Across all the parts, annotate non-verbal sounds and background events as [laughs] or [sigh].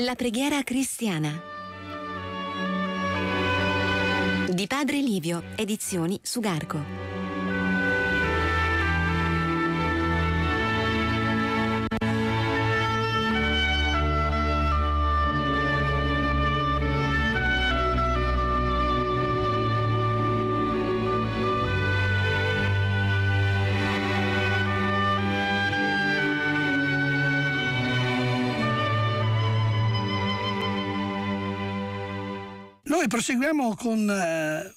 La preghiera cristiana di Padre Livio, edizioni Sugarco. Poi proseguiamo con eh,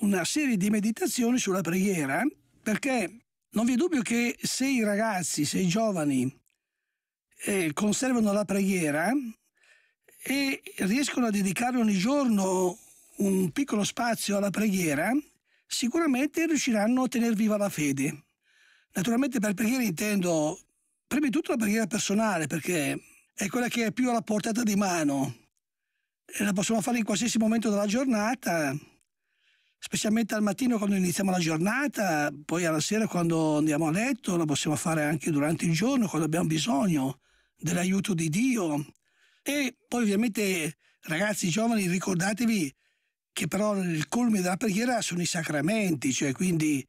una serie di meditazioni sulla preghiera, perché non vi è dubbio che se i ragazzi, se i giovani eh, conservano la preghiera e riescono a dedicare ogni giorno un piccolo spazio alla preghiera, sicuramente riusciranno a tenere viva la fede. Naturalmente per preghiera intendo prima di tutto la preghiera personale, perché è quella che è più alla portata di mano, la possiamo fare in qualsiasi momento della giornata, specialmente al mattino quando iniziamo la giornata, poi alla sera quando andiamo a letto, la possiamo fare anche durante il giorno quando abbiamo bisogno dell'aiuto di Dio. E poi ovviamente ragazzi giovani ricordatevi che però il culmine della preghiera sono i sacramenti, cioè quindi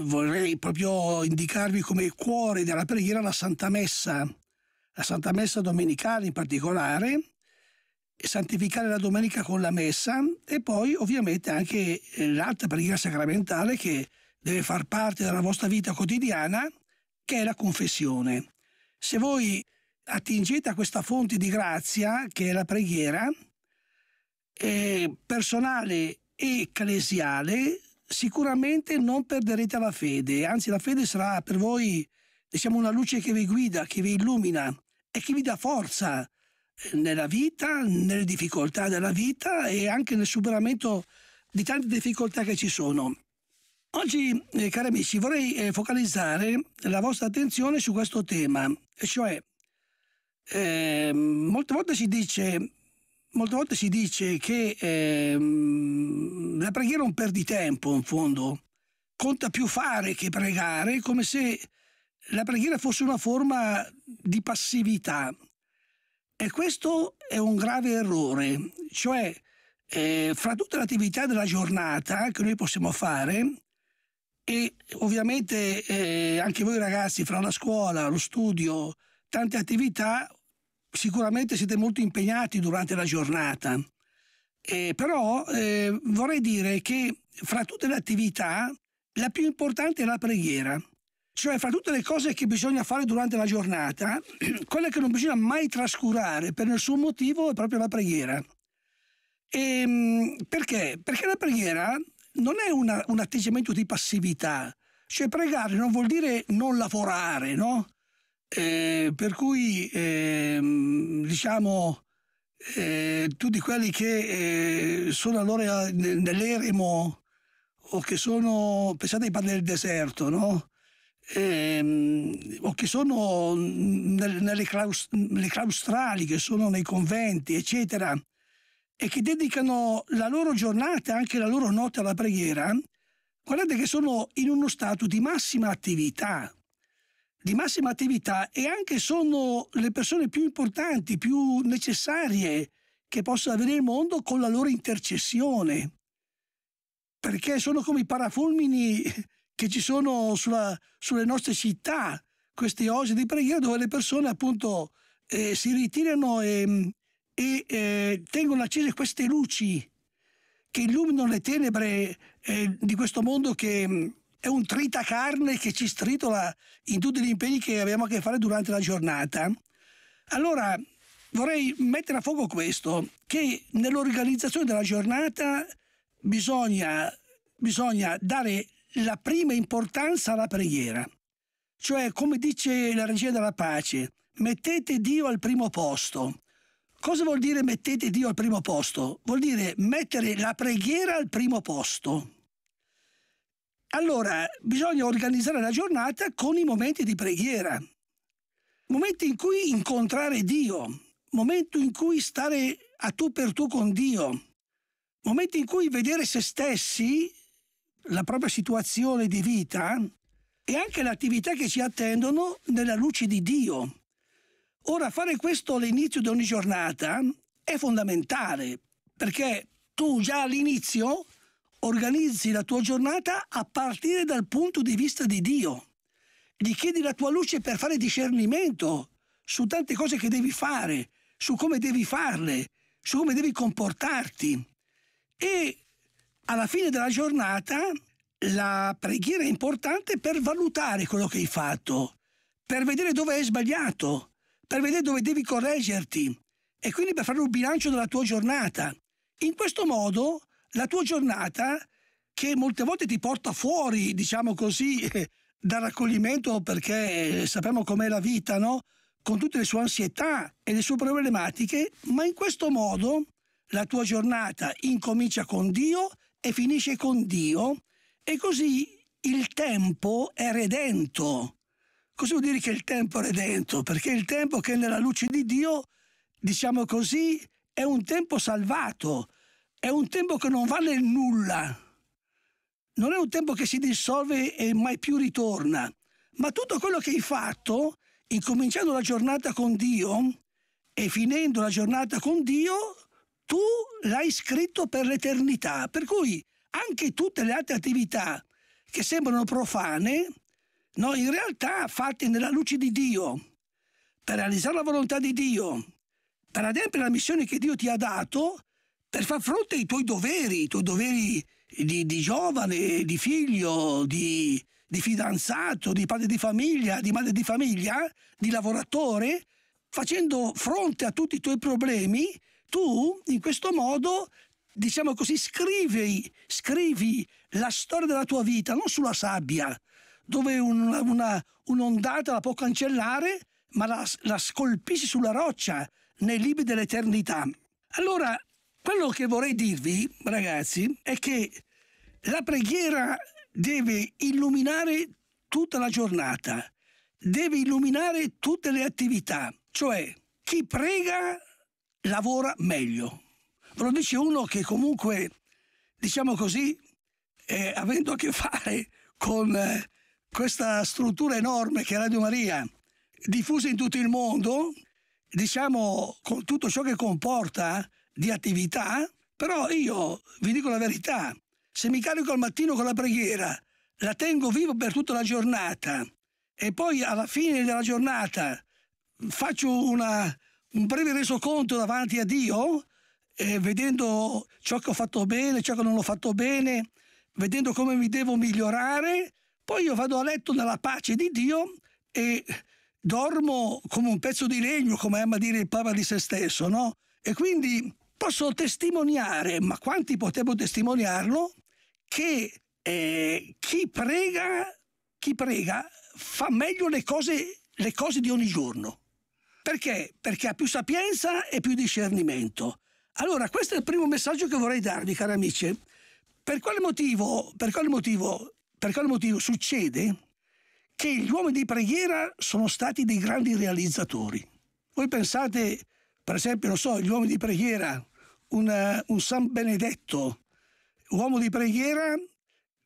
vorrei proprio indicarvi come cuore della preghiera la Santa Messa, la Santa Messa domenicale in particolare, santificare la domenica con la messa e poi ovviamente anche eh, l'altra preghiera sacramentale che deve far parte della vostra vita quotidiana, che è la confessione. Se voi attingete a questa fonte di grazia, che è la preghiera, eh, personale e ecclesiale, sicuramente non perderete la fede, anzi la fede sarà per voi diciamo, una luce che vi guida, che vi illumina e che vi dà forza nella vita, nelle difficoltà della vita e anche nel superamento di tante difficoltà che ci sono. Oggi, eh, cari amici, vorrei eh, focalizzare la vostra attenzione su questo tema, e cioè eh, molte, volte dice, molte, volte si dice, che ehm, la preghiera è un perditempo, in fondo. Conta più fare che pregare, come se la preghiera fosse una forma di passività. E questo è un grave errore, cioè eh, fra tutte le attività della giornata che noi possiamo fare, e ovviamente eh, anche voi ragazzi, fra la scuola, lo studio, tante attività, sicuramente siete molto impegnati durante la giornata. Eh, però eh, vorrei dire che fra tutte le attività la più importante è la preghiera. Cioè, fra tutte le cose che bisogna fare durante la giornata, [clears throat] quella che non bisogna mai trascurare per nessun motivo è proprio la preghiera. E, ehm, perché? Perché la preghiera non è una, un atteggiamento di passività. Cioè, pregare non vuol dire non lavorare, no? Eh, per cui, eh, diciamo, eh, tutti quelli che eh, sono allora nell'eremo o che sono, pensate ai padri del deserto, no? ehm, o che sono nel, nelle claus, claustrali, che sono nei conventi, eccetera, e che dedicano la loro giornata, e anche la loro notte alla preghiera, guardate che sono in uno stato di massima attività, di massima attività e anche sono le persone più importanti, più necessarie che possa avere il mondo con la loro intercessione, perché sono come i parafulmini che ci sono sulla, sulle nostre città, queste oasi di preghiera dove le persone appunto eh, si ritirano e, e eh, tengono accese queste luci che illuminano le tenebre eh, di questo mondo che mm, è un tritacarne che ci stritola in tutti gli impegni che abbiamo a che fare durante la giornata. Allora vorrei mettere a fuoco questo, che nell'organizzazione della giornata bisogna, bisogna dare la prima importanza alla preghiera. Cioè, come dice la regia della pace, mettete Dio al primo posto. Cosa vuol dire mettete Dio al primo posto? Vuol dire mettere la preghiera al primo posto. Allora, bisogna organizzare la giornata con i momenti di preghiera, momenti in cui incontrare Dio, momenti in cui stare a tu per tu con Dio, momenti in cui vedere se stessi la propria situazione di vita e anche le attività che ci attendono nella luce di Dio. Ora, fare questo all'inizio di ogni giornata è fondamentale, perché tu già all'inizio organizzi la tua giornata a partire dal punto di vista di Dio. Gli chiedi la tua luce per fare discernimento su tante cose che devi fare, su come devi farle, su come devi comportarti. E alla fine della giornata la preghiera è importante per valutare quello che hai fatto, per vedere dove hai sbagliato, per vedere dove devi correggerti e quindi per fare un bilancio della tua giornata. In questo modo la tua giornata, che molte volte ti porta fuori, diciamo così, [laughs] dal raccoglimento perché eh, sappiamo com'è la vita, no? Con tutte le sue ansietà e le sue problematiche, ma in questo modo la tua giornata incomincia con Dio e finisce con Dio e così il tempo è redento. Cosa vuol dire che il tempo è redento? Perché il tempo che è nella luce di Dio, diciamo così, è un tempo salvato, è un tempo che non vale nulla, non è un tempo che si dissolve e mai più ritorna, ma tutto quello che hai fatto, incominciando la giornata con Dio e finendo la giornata con Dio, tu l'hai scritto per l'eternità, per cui anche tutte le altre attività che sembrano profane, no, in realtà fatte nella luce di Dio, per realizzare la volontà di Dio, per adempiere la missione che Dio ti ha dato, per far fronte ai tuoi doveri, i tuoi doveri di, di giovane, di figlio, di, di fidanzato, di padre di famiglia, di madre di famiglia, di lavoratore, facendo fronte a tutti i tuoi problemi tu in questo modo diciamo così, scrivi, scrivi, la storia della tua vita, non sulla sabbia, dove una, una, un'ondata la può cancellare, ma la, la scolpisci sulla roccia, nei libri dell'eternità. Allora, quello che vorrei dirvi, ragazzi, è che la preghiera deve illuminare tutta la giornata, deve illuminare tutte le attività, cioè chi prega lavora meglio. Ve lo dice uno che comunque, diciamo così, eh, avendo a che fare con eh, questa struttura enorme che è Radio Maria, diffusa in tutto il mondo, diciamo con tutto ciò che comporta di attività, però io vi dico la verità, se mi carico al mattino con la preghiera, la tengo viva per tutta la giornata e poi alla fine della giornata faccio una, un breve resoconto davanti a Dio, eh, vedendo ciò che ho fatto bene, ciò che non ho fatto bene, vedendo come mi devo migliorare, poi io vado a letto nella pace di Dio e dormo come un pezzo di legno, come ama dire il Papa di se stesso, no? E quindi posso testimoniare, ma quanti potevo testimoniarlo, che eh, chi prega, chi prega fa meglio le cose, le cose di ogni giorno. Perché? Perché ha più sapienza e più discernimento. Allora, questo è il primo messaggio che vorrei darvi, cari amici. Per quale motivo, per quale motivo, per quale motivo succede che gli uomini di preghiera sono stati dei grandi realizzatori? Voi pensate, per esempio, non so, gli uomini di preghiera, una, un San Benedetto, uomo di preghiera,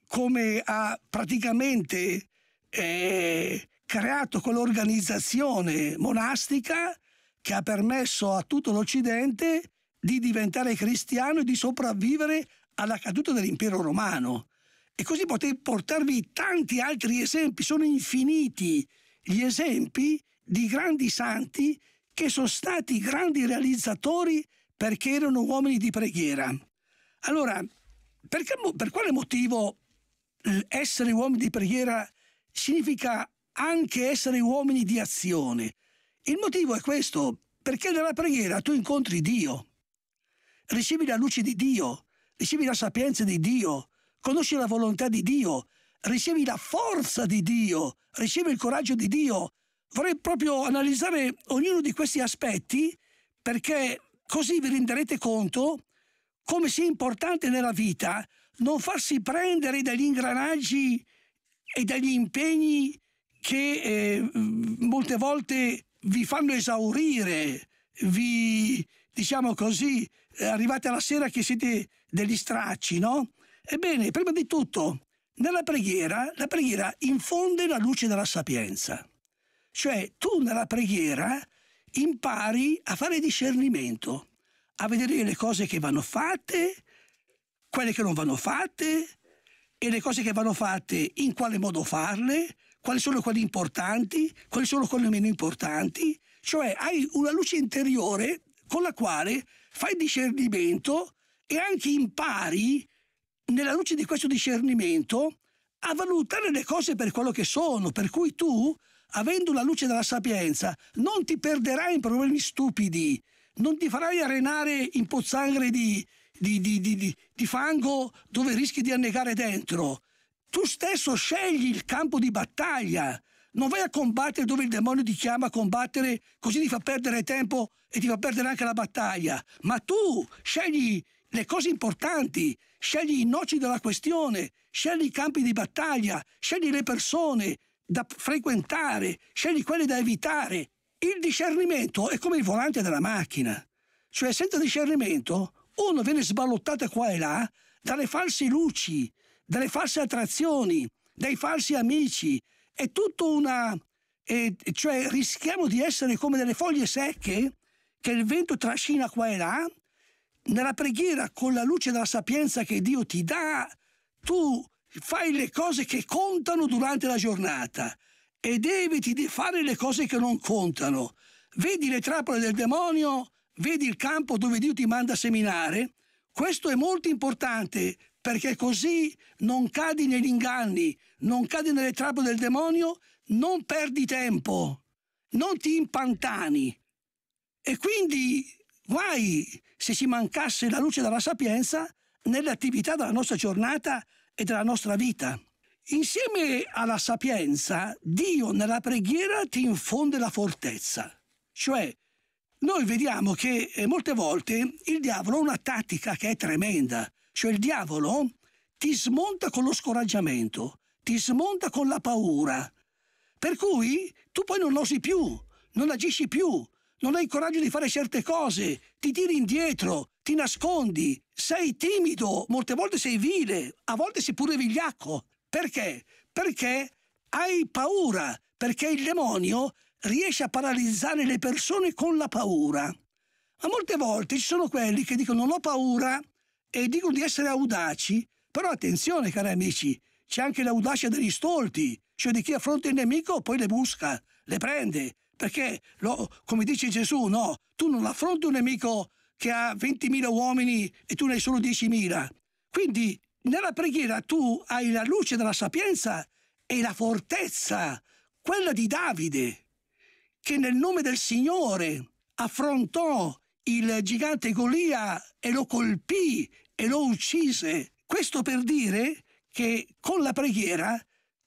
come ha praticamente eh, creato quell'organizzazione monastica che ha permesso a tutto l'Occidente di diventare cristiano e di sopravvivere alla caduta dell'impero romano. E così potrei portarvi tanti altri esempi, sono infiniti gli esempi di grandi santi che sono stati grandi realizzatori perché erano uomini di preghiera. Allora, perché, per quale motivo essere uomini di preghiera significa anche essere uomini di azione. Il motivo è questo, perché nella preghiera tu incontri Dio, ricevi la luce di Dio, ricevi la sapienza di Dio, conosci la volontà di Dio, ricevi la forza di Dio, ricevi il coraggio di Dio. Vorrei proprio analizzare ognuno di questi aspetti perché così vi renderete conto come sia importante nella vita non farsi prendere dagli ingranaggi e dagli impegni che eh, molte volte vi fanno esaurire, vi diciamo così, arrivate alla sera che siete degli stracci, no? Ebbene, prima di tutto, nella preghiera, la preghiera infonde la luce della sapienza. Cioè, tu nella preghiera impari a fare discernimento, a vedere le cose che vanno fatte, quelle che non vanno fatte e le cose che vanno fatte in quale modo farle quali sono quelli importanti, quali sono quelli meno importanti, cioè hai una luce interiore con la quale fai discernimento e anche impari, nella luce di questo discernimento, a valutare le cose per quello che sono, per cui tu, avendo la luce della sapienza, non ti perderai in problemi stupidi, non ti farai arenare in pozzanghere di, di, di, di fango dove rischi di annegare dentro, tu stesso scegli il campo di battaglia. Non vai a combattere dove il demonio ti chiama a combattere, così ti fa perdere tempo e ti fa perdere anche la battaglia. Ma tu scegli le cose importanti, scegli i noci della questione, scegli i campi di battaglia, scegli le persone da frequentare, scegli quelle da evitare. Il discernimento è come il volante della macchina. Cioè, senza discernimento, uno viene sballottato qua e là dalle false luci, dalle false attrazioni, dai falsi amici. È tutto una... Eh, cioè rischiamo di essere come delle foglie secche che il vento trascina qua e là. Nella preghiera, con la luce della sapienza che Dio ti dà, tu fai le cose che contano durante la giornata ed eviti di fare le cose che non contano. Vedi le trappole del demonio, vedi il campo dove Dio ti manda a seminare. Questo è molto importante perché così non cadi negli inganni, non cadi nelle trappole del demonio, non perdi tempo, non ti impantani. E quindi guai se ci mancasse la luce della sapienza, nelle attività della nostra giornata e della nostra vita. Insieme alla sapienza, Dio nella preghiera ti infonde la fortezza. Cioè, noi vediamo che eh, molte volte il diavolo ha una tattica che è tremenda. Cioè il diavolo ti smonta con lo scoraggiamento, ti smonta con la paura. Per cui tu poi non osi più, non agisci più, non hai il coraggio di fare certe cose, ti tiri indietro, ti nascondi, sei timido, molte volte sei vile, a volte sei pure vigliacco. Perché? Perché hai paura, perché il demonio riesce a paralizzare le persone con la paura. Ma molte volte ci sono quelli che dicono non ho paura, e dicono di essere audaci, però attenzione cari amici, c'è anche l'audacia degli stolti, cioè di chi affronta il nemico poi le busca, le prende, perché lo, come dice Gesù, no, tu non affronti un nemico che ha 20.000 uomini e tu ne hai solo 10.000. Quindi nella preghiera tu hai la luce della sapienza e la fortezza, quella di Davide, che nel nome del Signore affrontò il gigante Golia e lo colpì e lo uccise. Questo per dire che con la preghiera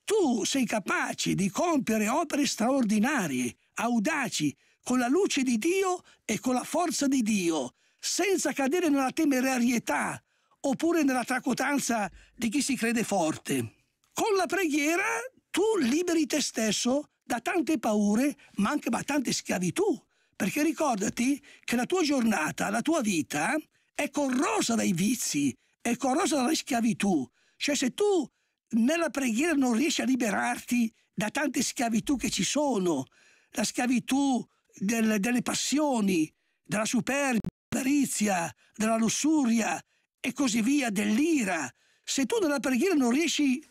tu sei capace di compiere opere straordinarie, audaci, con la luce di Dio e con la forza di Dio, senza cadere nella temerarietà oppure nella tracotanza di chi si crede forte. Con la preghiera tu liberi te stesso da tante paure, ma anche da tante schiavitù, perché ricordati che la tua giornata, la tua vita è corrosa dai vizi, è corrosa dalla schiavitù. Cioè se tu nella preghiera non riesci a liberarti da tante schiavitù che ci sono, la schiavitù del, delle passioni, della superbia, dell'avarizia, della lussuria e così via, dell'ira, se tu nella preghiera non riesci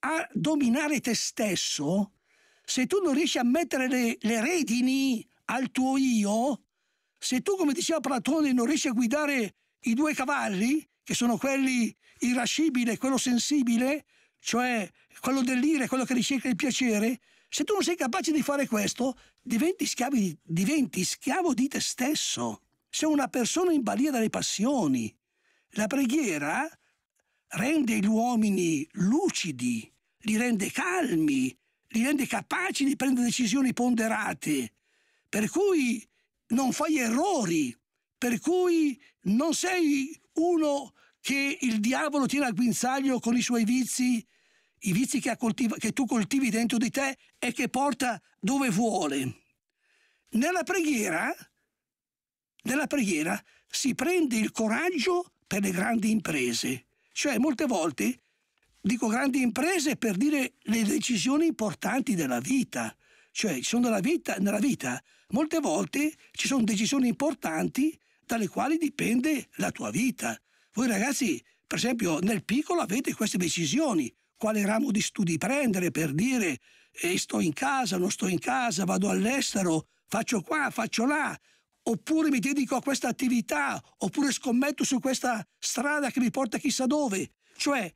a dominare te stesso, se tu non riesci a mettere le, le redini al tuo io, se tu, come diceva Platone, non riesci a guidare i due cavalli, che sono quelli irascibile e quello sensibile, cioè quello dell'ire, quello che ricerca il piacere, se tu non sei capace di fare questo, diventi, schiavi, diventi schiavo di te stesso. Sei una persona in balia dalle passioni. La preghiera rende gli uomini lucidi, li rende calmi, li rende capaci di prendere decisioni ponderate, per cui non fai errori, per cui non sei uno che il diavolo tiene al guinzaglio con i suoi vizi, i vizi che, coltiva, che tu coltivi dentro di te e che porta dove vuole. Nella preghiera, nella preghiera si prende il coraggio per le grandi imprese, cioè molte volte dico grandi imprese per dire le decisioni importanti della vita, cioè ci sono nella vita, nella vita molte volte ci sono decisioni importanti dalle quali dipende la tua vita. Voi ragazzi, per esempio, nel piccolo avete queste decisioni, quale ramo di studi prendere per dire eh, sto in casa, non sto in casa, vado all'estero, faccio qua, faccio là, oppure mi dedico a questa attività, oppure scommetto su questa strada che mi porta chissà dove. Cioè,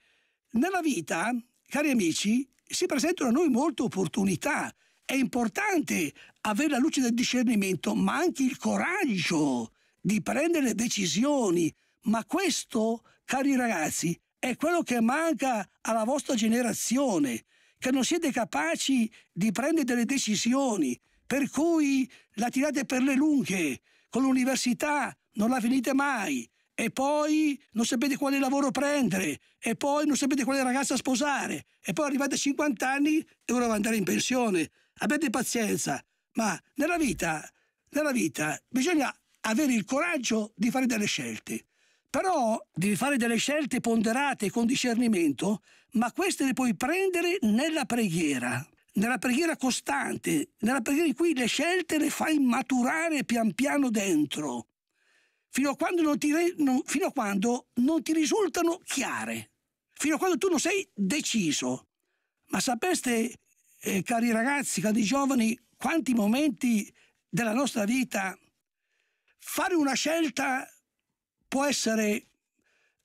nella vita, cari amici, si presentano a noi molte opportunità è importante avere la luce del discernimento, ma anche il coraggio di prendere decisioni. Ma questo, cari ragazzi, è quello che manca alla vostra generazione, che non siete capaci di prendere delle decisioni, per cui la tirate per le lunghe, con l'università non la finite mai, e poi non sapete quale lavoro prendere, e poi non sapete quale ragazza sposare, e poi arrivate a 50 anni e ora andare in pensione abbiate pazienza, ma nella vita, nella vita bisogna avere il coraggio di fare delle scelte. Però devi fare delle scelte ponderate con discernimento, ma queste le puoi prendere nella preghiera, nella preghiera costante, nella preghiera in cui le scelte le fai maturare pian piano dentro, fino a quando non ti, non, a quando non ti risultano chiare, fino a quando tu non sei deciso. Ma sapeste eh, cari ragazzi, cari giovani, quanti momenti della nostra vita fare una scelta può essere,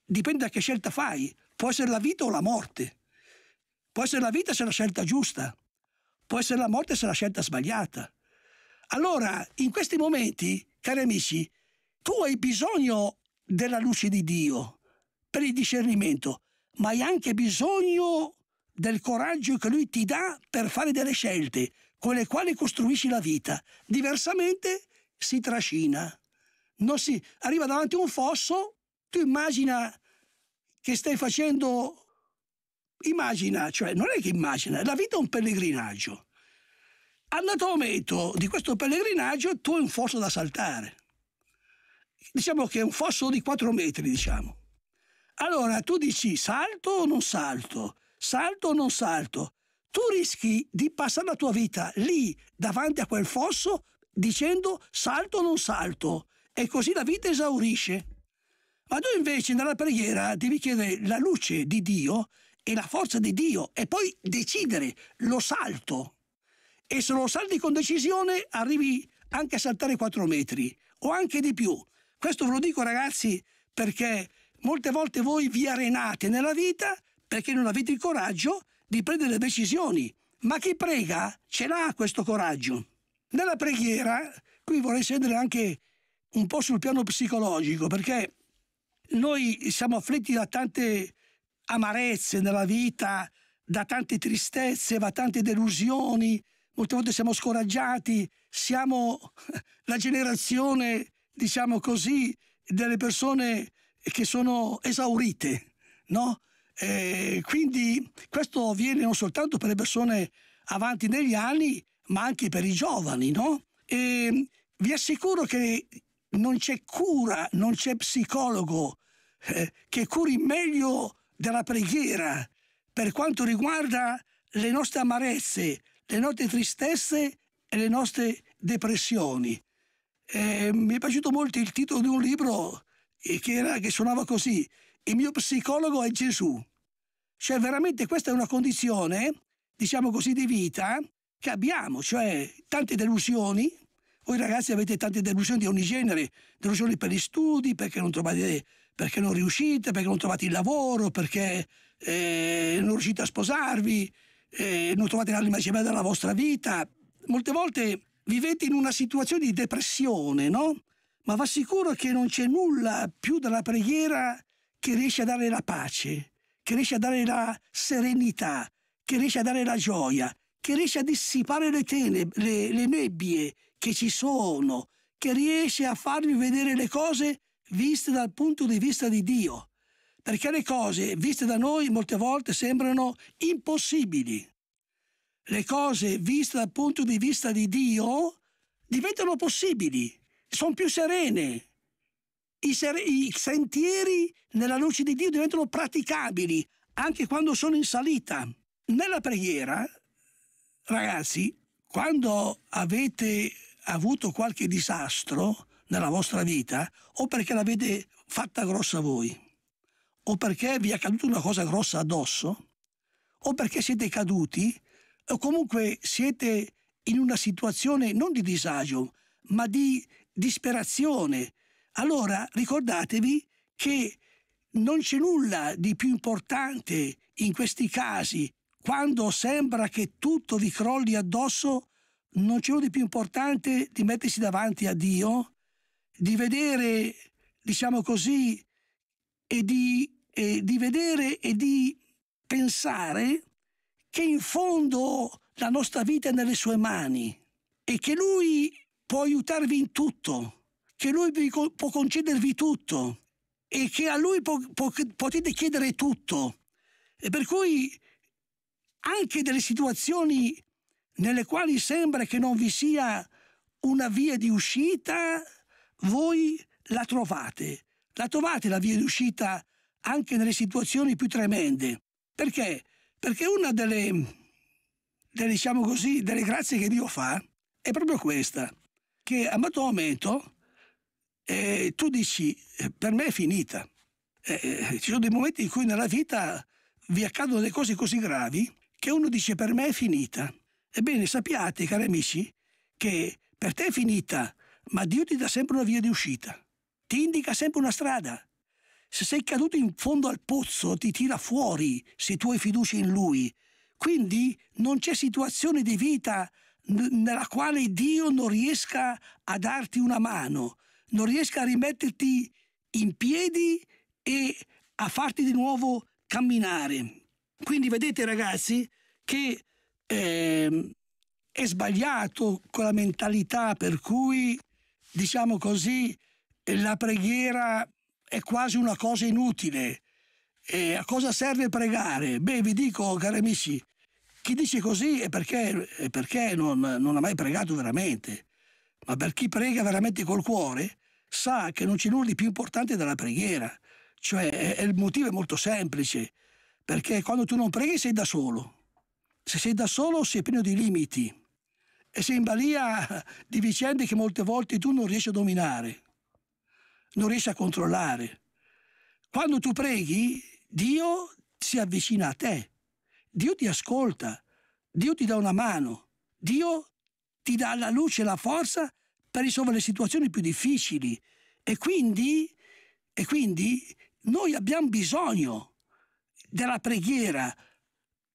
dipende da che scelta fai, può essere la vita o la morte. Può essere la vita se la scelta giusta, può essere la morte se la scelta sbagliata. Allora, in questi momenti, cari amici, tu hai bisogno della luce di Dio per il discernimento, ma hai anche bisogno del coraggio che lui ti dà per fare delle scelte con le quali costruisci la vita. Diversamente si trascina. Si... arriva davanti a un fosso, tu immagina che stai facendo... Immagina, cioè non è che immagina, la vita è un pellegrinaggio. Andato certo a momento di questo pellegrinaggio, tu hai un fosso da saltare. Diciamo che è un fosso di 4 metri, diciamo. Allora tu dici salto o non salto? salto o non salto, tu rischi di passare la tua vita lì davanti a quel fosso dicendo salto o non salto e così la vita esaurisce. Ma tu invece nella preghiera devi chiedere la luce di Dio e la forza di Dio e poi decidere lo salto. E se lo salti con decisione arrivi anche a saltare 4 metri o anche di più. Questo ve lo dico ragazzi perché molte volte voi vi arenate nella vita perché non avete il coraggio di prendere decisioni. Ma chi prega ce l'ha questo coraggio. Nella preghiera, qui vorrei scendere anche un po' sul piano psicologico, perché noi siamo afflitti da tante amarezze nella vita, da tante tristezze, da tante delusioni, molte volte siamo scoraggiati, siamo la generazione, diciamo così, delle persone che sono esaurite, no? Eh, quindi questo avviene non soltanto per le persone avanti negli anni, ma anche per i giovani, no? E ehm, vi assicuro che non c'è cura, non c'è psicologo eh, che curi meglio della preghiera per quanto riguarda le nostre amarezze, le nostre tristezze e le nostre depressioni. Eh, mi è piaciuto molto il titolo di un libro eh, che, era, che suonava così, Il mio psicologo è Gesù. Cioè veramente questa è una condizione, diciamo così, di vita che abbiamo, cioè tante delusioni. Voi ragazzi avete tante delusioni di ogni genere, delusioni per gli studi, perché non trovate, perché non riuscite, perché non trovate il lavoro, perché eh, non riuscite a sposarvi, eh, non trovate l'anima gemella della vostra vita. Molte volte vivete in una situazione di depressione, no? Ma va sicuro che non c'è nulla più della preghiera che riesce a dare la pace che riesce a dare la serenità, che riesce a dare la gioia, che riesce a dissipare le, tenebre, le, nebbie che ci sono, che riesce a farvi vedere le cose viste dal punto di vista di Dio. Perché le cose viste da noi molte volte sembrano impossibili. Le cose viste dal punto di vista di Dio diventano possibili, sono più serene, i, i sentieri nella luce di Dio diventano praticabili anche quando sono in salita. Nella preghiera, ragazzi, quando avete avuto qualche disastro nella vostra vita, o perché l'avete fatta grossa voi, o perché vi è accaduta una cosa grossa addosso, o perché siete caduti, o comunque siete in una situazione non di disagio, ma di disperazione, allora ricordatevi che non c'è nulla di più importante in questi casi. Quando sembra che tutto vi crolli addosso, non c'è nulla di più importante di mettersi davanti a Dio, di vedere, diciamo così, e di, e di vedere e di pensare che in fondo la nostra vita è nelle sue mani e che Lui può aiutarvi in tutto che lui può concedervi tutto e che a lui po- po- potete chiedere tutto. E per cui anche delle situazioni nelle quali sembra che non vi sia una via di uscita, voi la trovate. La trovate la via di uscita anche nelle situazioni più tremende. Perché? Perché una delle, delle, diciamo così, delle grazie che Dio fa è proprio questa, che a un certo momento eh, tu dici, eh, per me è finita. Eh, eh, ci sono dei momenti in cui nella vita vi accadono delle cose così gravi che uno dice per me è finita. Ebbene, sappiate, cari amici, che per te è finita, ma Dio ti dà sempre una via di uscita, ti indica sempre una strada. Se sei caduto in fondo al pozzo, ti tira fuori se tu hai fiducia in Lui. Quindi non c'è situazione di vita nella quale Dio non riesca a darti una mano non riesca a rimetterti in piedi e a farti di nuovo camminare. Quindi vedete ragazzi che eh, è sbagliato quella mentalità per cui, diciamo così, la preghiera è quasi una cosa inutile. E eh, a cosa serve pregare? Beh, vi dico, cari amici, chi dice così è perché, è perché non, non, ha mai pregato veramente. Ma per chi prega veramente col cuore, sa che non c'è nulla di più importante della preghiera. Cioè, il motivo è molto semplice, perché quando tu non preghi sei da solo. Se sei da solo sei pieno di limiti e sei in balia di vicende che molte volte tu non riesci a dominare, non riesci a controllare. Quando tu preghi, Dio si avvicina a te, Dio ti ascolta, Dio ti dà una mano, Dio ti dà la luce e la forza per risolvere le situazioni più difficili e quindi, e quindi noi abbiamo bisogno della preghiera,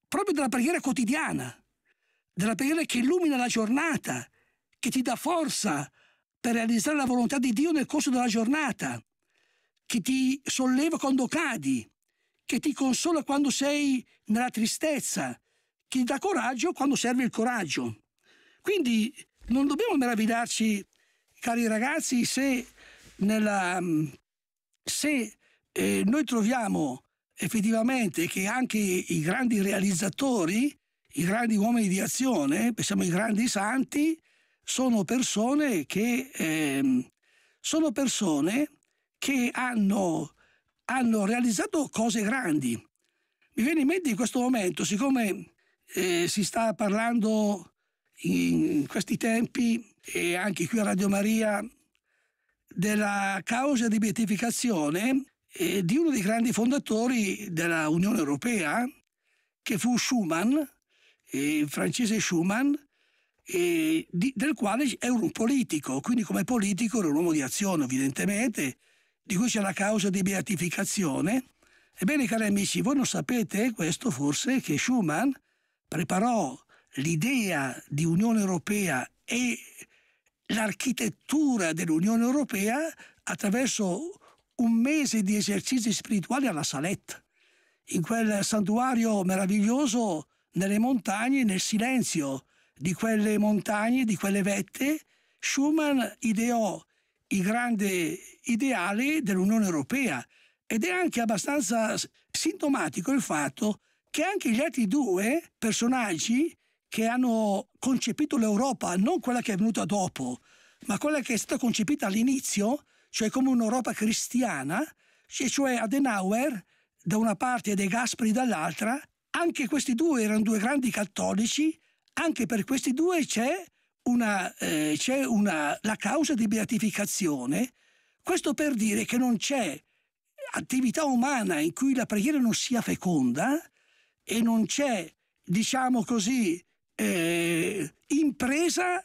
proprio della preghiera quotidiana, della preghiera che illumina la giornata, che ti dà forza per realizzare la volontà di Dio nel corso della giornata, che ti solleva quando cadi, che ti consola quando sei nella tristezza, che ti dà coraggio quando serve il coraggio. Quindi non dobbiamo meravigliarci, cari ragazzi, se, nella, mm, se eh, noi troviamo effettivamente che anche i grandi realizzatori, i grandi uomini di azione, pensiamo ai grandi santi, sono persone che, eh, sono persone che hanno, hanno, realizzato cose grandi. Mi viene in mente in questo momento, siccome eh, si sta parlando in questi tempi e anche qui a Radio Maria della causa di beatificazione eh, di uno dei grandi fondatori della Unione Europea, che fu Schumann, eh, il francese Schumann, eh, del quale era un politico, quindi come politico era un uomo di azione evidentemente, di cui c'è la causa di beatificazione. Ebbene cari amici, voi non sapete questo forse che Schumann preparò l'idea di Unione Europea e l'architettura dell'Unione Europea attraverso un mese di esercizi spirituali alla Salette, in quel santuario meraviglioso nelle montagne, nel silenzio di quelle montagne, di quelle vette, Schumann ideò il grande ideale dell'Unione Europea ed è anche abbastanza sintomatico il fatto che anche gli altri due personaggi che hanno concepito l'Europa, non quella che è venuta dopo, ma quella che è stata concepita all'inizio, cioè come un'Europa cristiana, cioè, cioè Adenauer da una parte e De Gasperi dall'altra, anche questi due erano due grandi cattolici, anche per questi due c'è, una, eh, c'è una, la causa di beatificazione, questo per dire che non c'è attività umana in cui la preghiera non sia feconda e non c'è, diciamo così, eh, impresa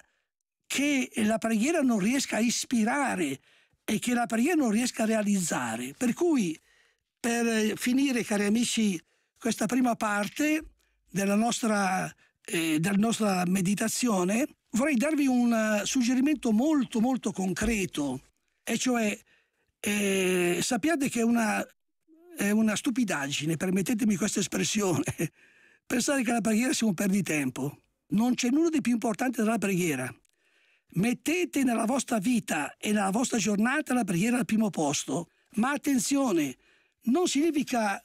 che la preghiera non riesca a ispirare e che la preghiera non riesca a realizzare. Per cui, per eh, finire, cari amici, questa prima parte della nostra, eh, della nostra meditazione, vorrei darvi un eh, suggerimento molto molto concreto, e cioè eh, sappiate che è una, è una stupidaggine, permettetemi questa espressione, Pensare che la preghiera sia un perditempo. Non c'è nulla di più importante della preghiera. Mettete nella vostra vita e nella vostra giornata la preghiera al primo posto. Ma attenzione, non significa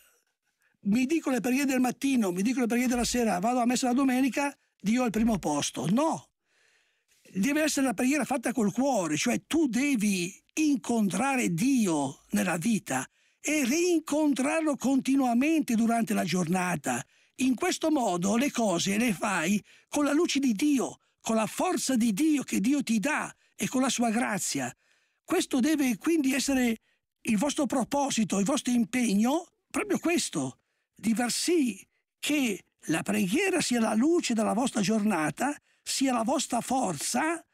mi dico le preghiere del mattino, mi dico le preghiere della sera, vado a messa la domenica, Dio al primo posto. No, deve essere la preghiera fatta col cuore, cioè tu devi incontrare Dio nella vita e rincontrarlo continuamente durante la giornata in questo modo le cose le fai con la luce di Dio, con la forza di Dio che Dio ti dà e con la sua grazia. Questo deve quindi essere il vostro proposito, il vostro impegno, proprio questo, di far sì che la preghiera sia la luce della vostra giornata, sia la vostra forza,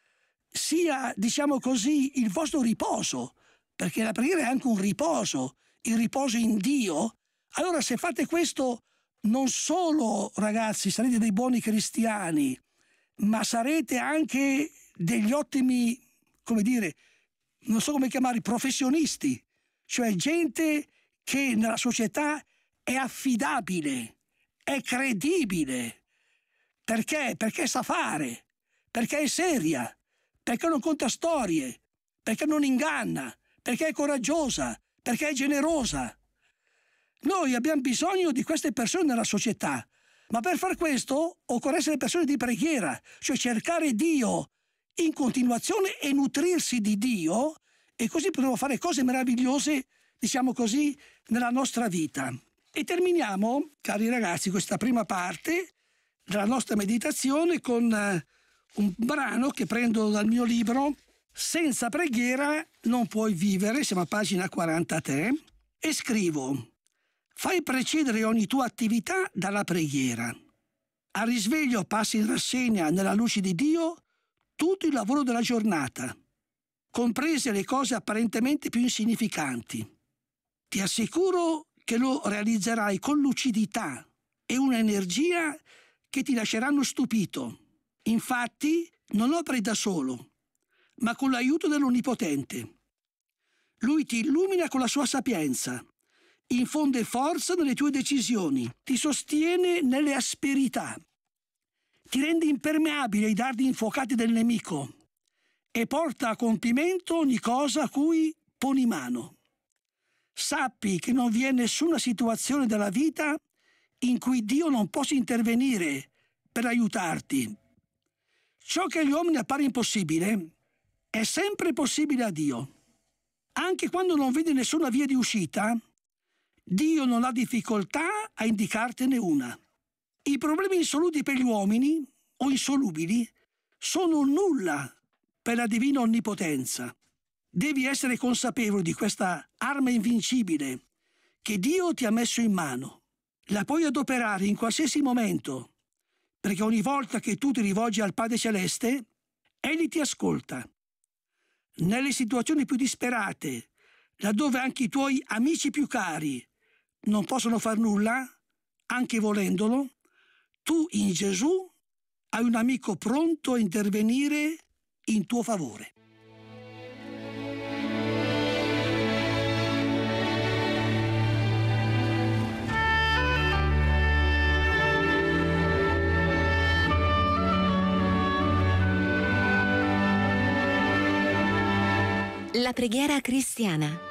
sia, diciamo così, il vostro riposo, perché la preghiera è anche un riposo, il riposo in Dio. Allora se fate questo non solo ragazzi sarete dei buoni cristiani, ma sarete anche degli ottimi, come dire, non so come chiamarli, professionisti, cioè gente che nella società è affidabile, è credibile. Perché? Perché sa fare, perché è seria, perché non conta storie, perché non inganna, perché è coraggiosa, perché è generosa. Noi abbiamo bisogno di queste persone nella società, ma per far questo occorre essere persone di preghiera, cioè cercare Dio in continuazione e nutrirsi di Dio e così potremo fare cose meravigliose, diciamo così, nella nostra vita. E terminiamo, cari ragazzi, questa prima parte della nostra meditazione con eh, un brano che prendo dal mio libro Senza preghiera non puoi vivere, siamo a pagina 43, e scrivo Fai precedere ogni tua attività dalla preghiera. Al risveglio passi in rassegna nella luce di Dio tutto il lavoro della giornata, comprese le cose apparentemente più insignificanti. Ti assicuro che lo realizzerai con lucidità e un'energia che ti lasceranno stupito. Infatti, non operi da solo, ma con l'aiuto dell'Onnipotente. Lui ti illumina con la sua sapienza infonde forza nelle tue decisioni, ti sostiene nelle asperità, ti rende impermeabile ai dardi infuocati del nemico e porta a compimento ogni cosa a cui poni mano. Sappi che non vi è nessuna situazione della vita in cui Dio non possa intervenire per aiutarti. Ciò che agli uomini appare impossibile è sempre possibile a Dio. Anche quando non vedi nessuna via di uscita, Dio non ha difficoltà a indicartene una. I problemi insoluti per gli uomini, o insolubili, sono nulla per la divina onnipotenza. Devi essere consapevole di questa arma invincibile che Dio ti ha messo in mano. La puoi adoperare in qualsiasi momento, perché ogni volta che tu ti rivolgi al Padre Celeste, Egli ti ascolta. Nelle situazioni più disperate, laddove anche i tuoi amici più cari non possono far nulla, anche volendolo, tu in Gesù hai un amico pronto a intervenire in tuo favore. La preghiera cristiana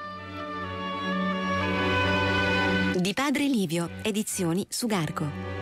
di padre Livio, edizioni Sugarco.